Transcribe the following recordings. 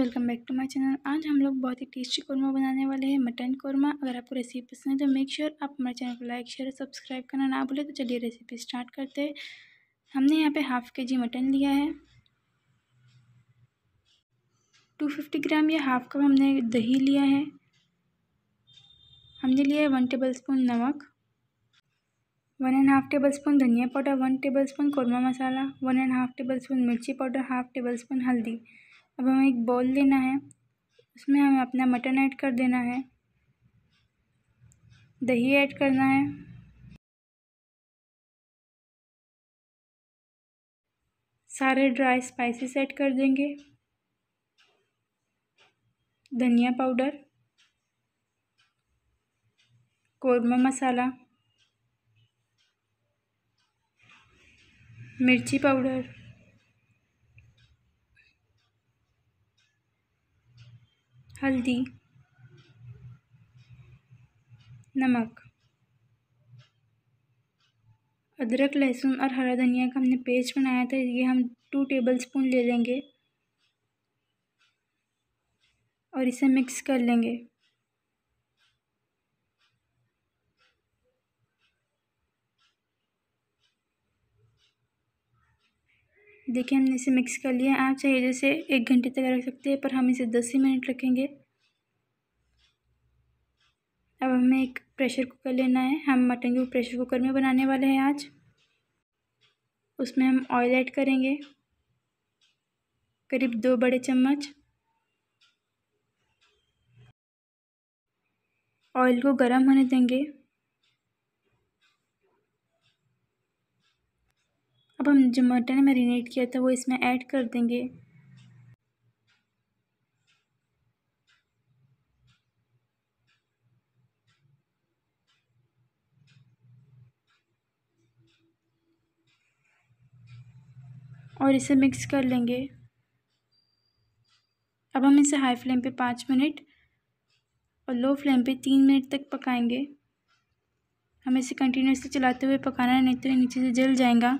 welcome back to my channel आज हम लोग बहुत ही टेस्टी कौरमा बनाने वाले हैं मटन कौरमा अगर आपको रेसिपी पसंद है तो मेक श्योर आप हमारे चैनल को लाइक शेयर सब्सक्राइब करना ना भूलें तो चलिए रेसिपी स्टार्ट करते हैं हमने यहाँ पे हाफ़ के जी मटन लिया है टू फिफ्टी ग्राम या हाफ कप हमने दही लिया है हमने लिया है वन टेबल स्पून नमक one and half tablespoon धनिया powder one tablespoon korma masala one and half tablespoon मिर्ची पाउडर हाफ टेबल स्पून हल्दी अब हमें एक बॉल लेना है उसमें हमें अपना मटन ऐड कर देना है दही ऐड करना है सारे ड्राई स्पाइसेस ऐड कर देंगे धनिया पाउडर कोरमा मसाला मिर्ची पाउडर हल्दी नमक अदरक लहसुन और हरा धनिया का हमने पेस्ट बनाया था ये हम टू टेबल स्पून ले लेंगे और इसे मिक्स कर लेंगे देखिए हमने इसे मिक्स कर लिया आप चाहिए जैसे एक घंटे तक रख सकते हैं पर हम इसे दस ही मिनट रखेंगे अब हमें एक प्रेशर कुकर लेना है हम मटन को प्रेशर कुकर में बनाने वाले हैं आज उसमें हम ऑयल ऐड करेंगे करीब दो बड़े चम्मच ऑयल को गर्म होने देंगे अब हम जो मटन मैरिनेट किया था वो इसमें ऐड कर देंगे और इसे मिक्स कर लेंगे अब हम इसे हाई फ्लेम पे पाँच मिनट और लो फ्लेम पे तीन मिनट तक पकाएंगे हमें इसे कंटिन्यूसली चलाते हुए पकाना है नहीं तो नीचे से जल जाएगा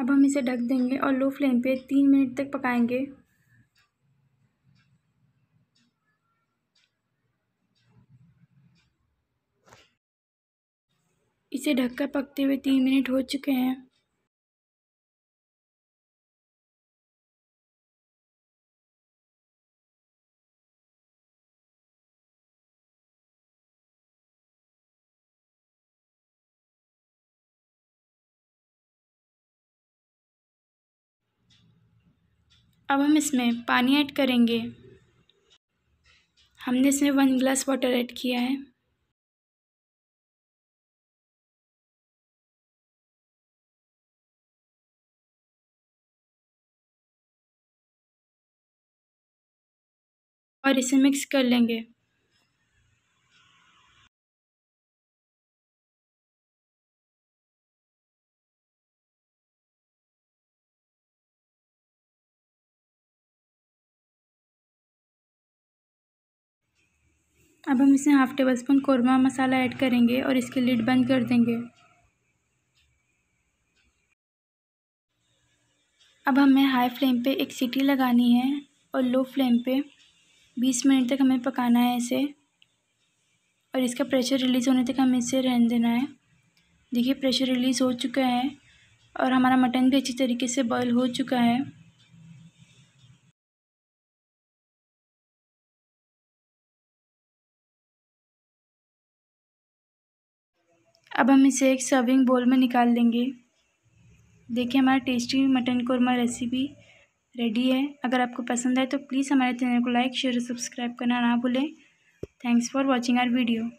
अब हम इसे ढक देंगे और लो फ्लेम पे तीन मिनट तक पकाएंगे इसे ढककर पकते हुए तीन मिनट हो चुके हैं अब हम इसमें पानी ऐड करेंगे हमने इसमें वन ग्लास वाटर ऐड किया है और इसे मिक्स कर लेंगे अब हम इसमें half tablespoon korma masala add करेंगे और इसके लिड बंद कर देंगे अब हमें हाई फ्लेम पे एक सीटी लगानी है और लो फ्लेम पे 20 मिनट तक हमें पकाना है इसे और इसका प्रेशर रिलीज़ होने तक हमें इसे रहने देना है देखिए प्रेशर रिलीज़ हो चुका है और हमारा मटन भी अच्छी तरीके से बॉयल हो चुका है अब हम इसे एक सर्विंग बोल में निकाल लेंगे देखिए हमारा tasty mutton korma recipe ready है अगर आपको पसंद आए तो प्लीज़ हमारे चैनल को लाइक शेयर और सब्सक्राइब करना ना भूलें thanks for watching our video